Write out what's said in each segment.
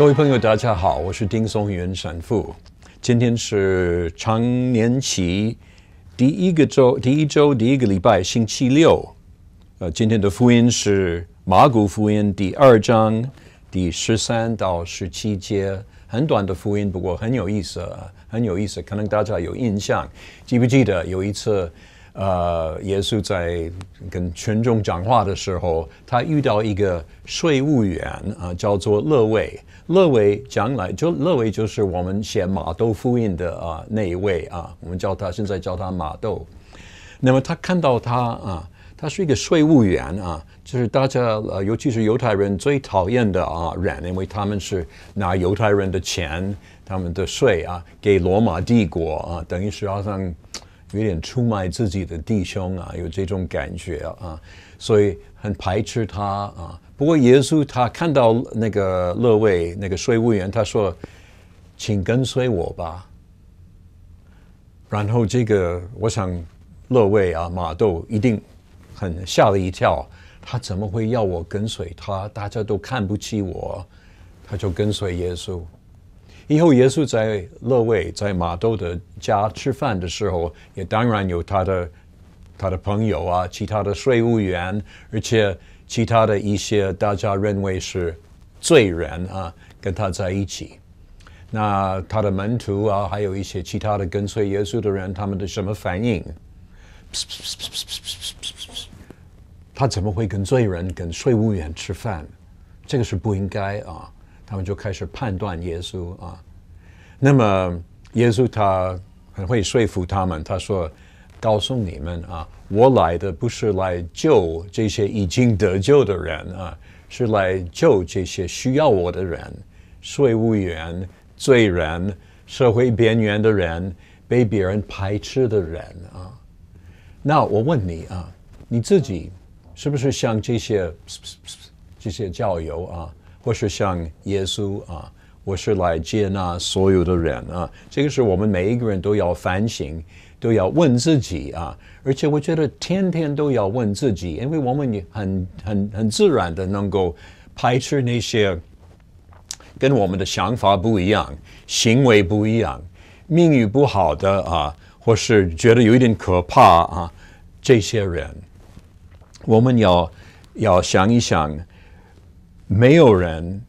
各位朋友，大家好，我是丁松元神父。今天是常年期第一个周，第一周第一个礼拜，星期六。呃，今天的福音是马古福音第二章第十三到十七节，很短的福音，不过很有意思啊，很有意思。可能大家有印象，记不记得有一次？呃，耶稣在跟群众讲话的时候，他遇到一个税务员啊，叫做勒维。勒维将来就勒维就是我们写马豆复印的啊那一位啊，我们叫他现在叫他马豆。那么他看到他啊，他是一个税务员啊，就是大家呃，尤其是犹太人最讨厌的啊人，因为他们是拿犹太人的钱，他们的税啊，给罗马帝国啊，等于实际上。有点出卖自己的弟兄啊，有这种感觉啊，所以很排斥他啊。不过耶稣他看到那个勒位那个税务员，他说：“请跟随我吧。”然后这个我想勒位啊马豆一定很吓了一跳，他怎么会要我跟随他？大家都看不起我，他就跟随耶稣。以后耶稣在勒位在马窦的家吃饭的时候，也当然有他的他的朋友啊，其他的税务员，而且其他的一些大家认为是罪人啊，跟他在一起。那他的门徒啊，还有一些其他的跟随耶稣的人，他们的什么反应？他怎么会跟罪人、跟税务员吃饭？这个是不应该啊。他们就开始判断耶稣啊，那么耶稣他很会说服他们。他说：“告诉你们啊，我来的不是来救这些已经得救的人啊，是来救这些需要我的人——税务员、罪人、社会边缘的人、被别人排斥的人啊。”那我问你啊，你自己是不是像这些这些教友啊？或是像耶稣啊，我是来接纳所有的人啊。这个是我们每一个人都要反省，都要问自己啊。而且我觉得天天都要问自己，因为我们很很很自然的能够排斥那些跟我们的想法不一样、行为不一样、命运不好的啊，或是觉得有一点可怕啊，这些人，我们要要想一想。没有人，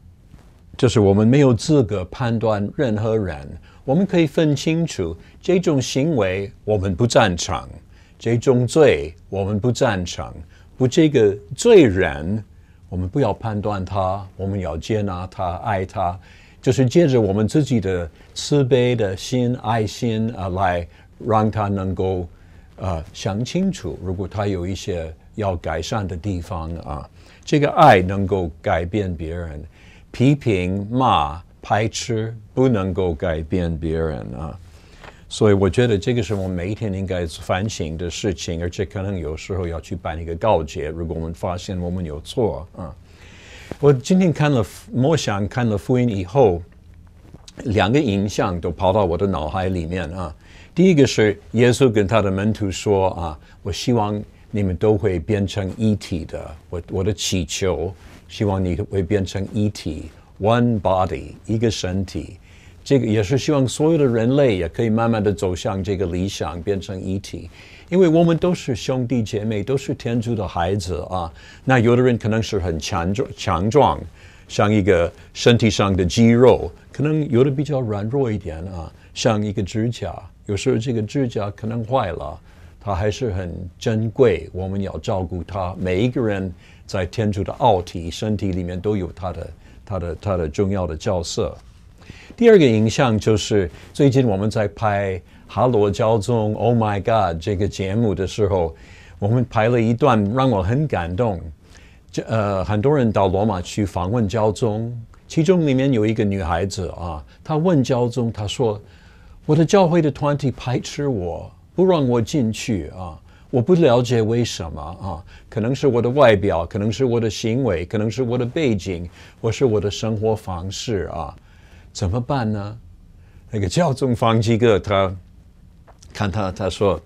就是我们没有资格判断任何人。我们可以分清楚，这种行为我们不赞成，这种罪我们不赞成。不，这个罪人，我们不要判断他，我们要接纳他、爱他，就是借着我们自己的慈悲的心、爱心啊，来让他能够呃想清楚。如果他有一些。要改善的地方啊，这个爱能够改变别人，批评、骂、排斥不能够改变别人啊。所以我觉得这个是我们每一天应该反省的事情，而且可能有时候要去办一个告诫。如果我们发现我们有错啊，我今天看了默想，看了福音以后，两个影像都跑到我的脑海里面啊。第一个是耶稣跟他的门徒说啊，我希望。你们都会变成一体的。我我的祈求，希望你会变成一体，one body，一个身体。这个也是希望所有的人类也可以慢慢的走向这个理想，变成一体。因为我们都是兄弟姐妹，都是天主的孩子啊。那有的人可能是很强壮，强壮，像一个身体上的肌肉，可能有的比较软弱一点啊，像一个指甲，有时候这个指甲可能坏了。它还是很珍贵，我们要照顾它。每一个人在天主的奥体身体里面都有它的、它的、它的重要的角色。第二个影像就是最近我们在拍《哈罗教宗》，Oh my God！这个节目的时候，我们拍了一段让我很感动。这呃，很多人到罗马去访问教宗，其中里面有一个女孩子啊，她问教宗，她说：“我的教会的团体排斥我。”不让我进去啊！我不了解为什么啊？可能是我的外表，可能是我的行为，可能是我的背景，或是我的生活方式啊？怎么办呢？那个教宗方济各他看他，他说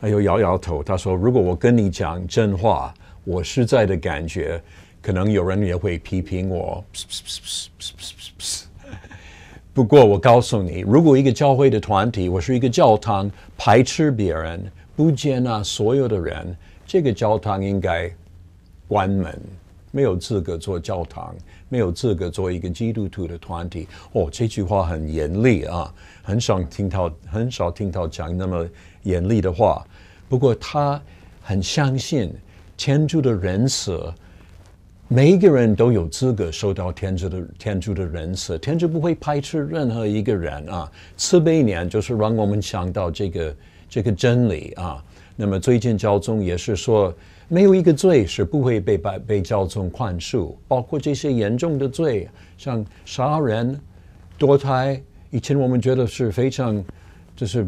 他又摇摇头，他说：“如果我跟你讲真话，我实在的感觉，可能有人也会批评我。”不过我告诉你，如果一个教会的团体，我是一个教堂，排斥别人，不接纳所有的人，这个教堂应该关门，没有资格做教堂，没有资格做一个基督徒的团体。哦，这句话很严厉啊，很少听到，很少听到讲那么严厉的话。不过他很相信天主的仁慈。每一个人都有资格受到天主的天主的仁慈，天主不会排斥任何一个人啊！慈悲年就是让我们想到这个这个真理啊。那么最近教宗也是说，没有一个罪是不会被被被教宗宽恕，包括这些严重的罪，像杀人、堕胎，以前我们觉得是非常就是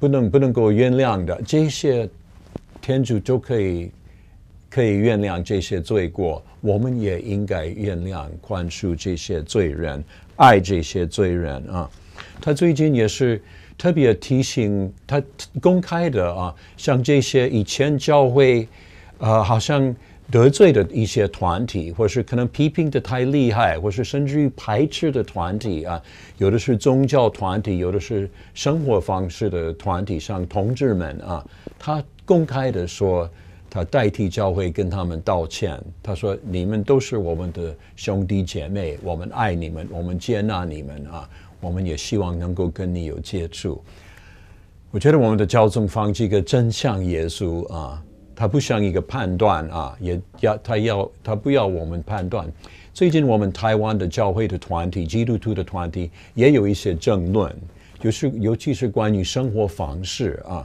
不能不能够原谅的，这些天主都可以。可以原谅这些罪过，我们也应该原谅、宽恕这些罪人，爱这些罪人啊。他最近也是特别提醒，他公开的啊，像这些以前教会啊，好像得罪的一些团体，或是可能批评的太厉害，或是甚至于排斥的团体啊，有的是宗教团体，有的是生活方式的团体，像同志们啊，他公开的说。他代替教会跟他们道歉。他说：“你们都是我们的兄弟姐妹，我们爱你们，我们接纳你们啊，我们也希望能够跟你有接触。”我觉得我们的教宗方这个真相耶稣啊，他不像一个判断啊，也要他要他不要我们判断。最近我们台湾的教会的团体、基督徒的团体也有一些争论，就是尤其是关于生活方式啊。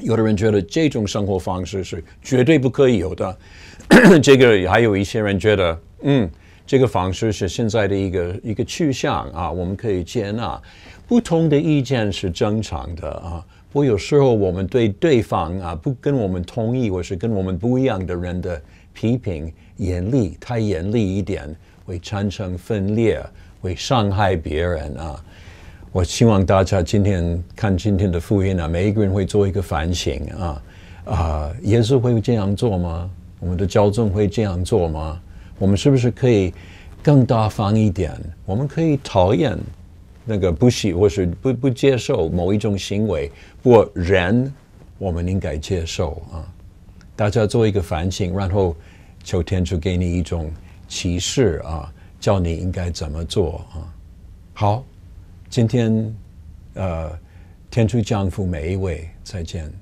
有的人觉得这种生活方式是绝对不可以有的，这个还有一些人觉得，嗯，这个方式是现在的一个一个趋向啊，我们可以接纳。不同的意见是正常的啊，不过有时候我们对对方啊，不跟我们同意或是跟我们不一样的人的批评严厉太严厉一点，会产生分裂，会伤害别人啊。我希望大家今天看今天的福音啊，每一个人会做一个反省啊啊，耶稣会这样做吗？我们的教宗会这样做吗？我们是不是可以更大方一点？我们可以讨厌那个不喜或是不不接受某一种行为，或人，我们应该接受啊！大家做一个反省，然后求天主给你一种启示啊，教你应该怎么做啊？好。今天，呃，天主教府每一位再见。